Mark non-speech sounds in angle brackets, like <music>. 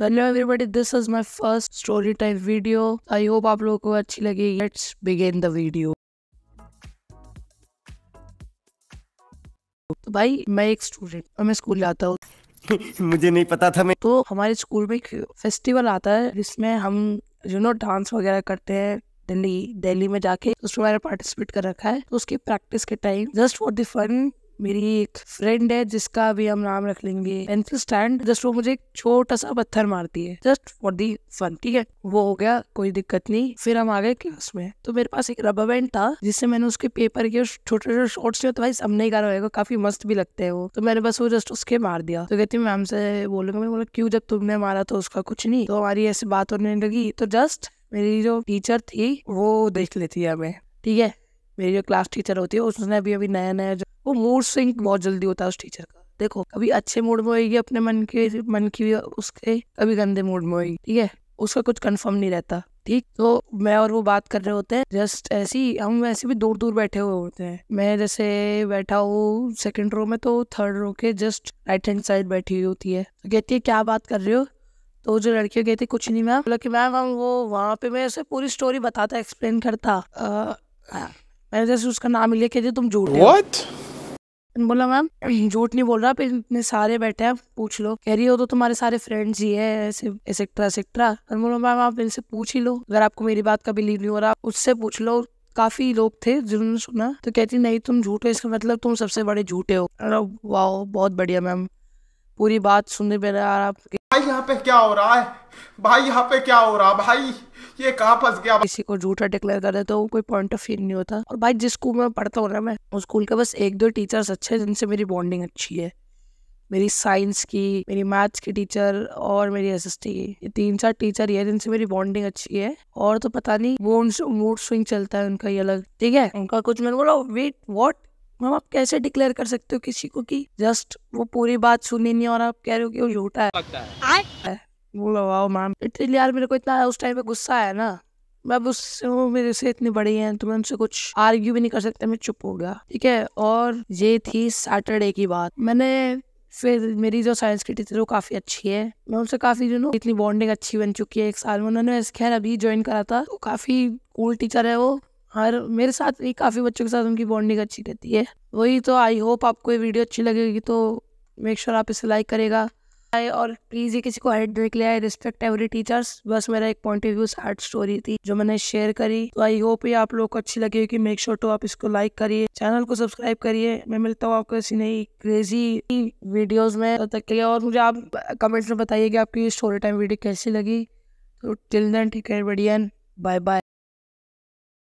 hello everybody this is my first story time video I hope आप लोगों को अच्छी लगी लेट्स बिगिन द वीडियो तो भाई मैं एक स्टूडेंट और मैं स्कूल जाता हूँ <laughs> मुझे नहीं पता था मैं तो हमारे स्कूल में एक फेस्टिवल आता है जिसमें हम यू नो डांस वगैरह करते हैं दिल्ली दिल्ली में जाके तो उसमें मैंने पार्टिसिपेट कर रखा है तो उसकी प्रैक्टिस के time just for the fun मेरी एक फ्रेंड है जिसका भी हम नाम रख लेंगे पेंसिल स्टैंड जस्ट वो मुझे एक छोटा सा पत्थर मारती है जस्ट फॉर दी फन ठीक है वो हो गया कोई दिक्कत नहीं फिर हम आ गए क्लास में तो मेरे पास एक रबर बैंड था जिससे मैंने उसके पेपर के छोटे छोटे शॉर्ट्स तो भाई सबने ही करा काफी मस्त भी लगते हैं वो तो मैंने बस वो जस्ट उसके मार दिया तो कहती मैम से बोलूंगा मैंने बोला क्यों जब तुमने मारा तो उसका कुछ नहीं तो हमारी ऐसी बात होने लगी तो जस्ट मेरी जो टीचर थी वो देख लेती है हमें ठीक है मेरी जो क्लास टीचर होती है उसने अभी अभी नया नया जो वो मूड स्विंग बहुत जल्दी होता है उस टीचर का देखो कभी अच्छे मूड में होएगी अपने मन के मन की उसके कभी गंदे मूड में होएगी ठीक है उसका कुछ कंफर्म नहीं रहता ठीक तो मैं और वो बात कर रहे होते हैं जस्ट ऐसी हम वैसे भी दूर दूर बैठे हुए होते हैं मैं जैसे बैठा हूँ सेकंड रो में तो थर्ड रो के जस्ट राइट हैंड साइड बैठी हुई होती है तो कहती है क्या बात कर रहे हो तो जो लड़की कहती कुछ नहीं मैम बोला कि मैम हम वो वहाँ पे मैं ऐसे पूरी स्टोरी बताता एक्सप्लेन करता मैनेजर से उसका नाम लिया कहते तुम झूठ व्हाट बोला मैम झूठ नहीं बोल रहा फिर इतने सारे बैठे हैं पूछ लो कह रही हो तो तुम्हारे सारे फ्रेंड्स ही है ऐसे एसेक्ट्रा फिर बोला मैम आप इनसे पूछ ही लो अगर आपको मेरी बात का बिलीव नहीं हो रहा उससे पूछ लो काफी लोग थे जिन्होंने सुना तो कहती नहीं तुम झूठे इसका मतलब तुम सबसे बड़े झूठे हो वाह बहुत बढ़िया मैम पूरी बात सुनने पे आप भाई यहाँ पे क्या हो रहा है भाई यहाँ पे क्या हो रहा है भाई ये कहाँ फंस गया किसी को झूठा डिक्लेयर कर करे तो कोई पॉइंट ऑफ व्यू नहीं होता और भाई जिस स्कूल में पढ़ता हूँ ना मैं उस स्कूल के बस एक दो टीचर्स अच्छे हैं जिनसे मेरी बॉन्डिंग अच्छी है मेरी साइंस की मेरी मैथ्स की टीचर और मेरी एस एस टी की ये तीन चार टीचर ही है जिनसे मेरी बॉन्डिंग अच्छी है और तो पता नहीं वो उनसे मूड स्विंग चलता है उनका ये अलग ठीक है उनका कुछ मैंने बोला वेट वॉट मैम आप कैसे डिक्लेयर कर सकते हो किसी को कि जस्ट वो पूरी बात सुनी नहीं और आप कह रहे हो कि वो झूठा है यार मेरे को इतना उस टाइम पे गुस्सा आया ना मैं उससे मेरे से इतनी बड़ी है तो मैं उनसे कुछ आर्ग्यू भी नहीं कर सकता मैं चुप हो गया ठीक है और ये थी सैटरडे की बात मैंने फिर मेरी जो साइंस की टीचर वो काफ़ी अच्छी है मैं उनसे काफ़ी जो इतनी बॉन्डिंग अच्छी बन चुकी है एक साल में उन्होंने खैर अभी ज्वाइन करा था वो काफ़ी कूल टीचर है वो हर मेरे साथ ही काफ़ी बच्चों के साथ उनकी बॉन्डिंग अच्छी रहती है वही तो आई होप आपको ये वीडियो अच्छी लगेगी तो मेक श्योर sure आप इसे लाइक करेगा आए और प्लीज़ ये किसी को हेड देख लिया आई रिस्पेक्ट एवरी टीचर्स बस मेरा एक point of view sad story थी जो मैंने शेयर करी तो आई होप ये आप लोग को अच्छी लगी होगी मेक श्योर टू आप इसको लाइक करिए चैनल को सब्सक्राइब करिए मैं मिलता हूँ आपको ऐसी नई क्रेजी वीडियोज में तब तक के लिए और मुझे आप कमेंट्स में बताइए कि आपकी स्टोरी टाइम वीडियो कैसी लगी तो टिल देन ठीक है बढ़िया बाय बाय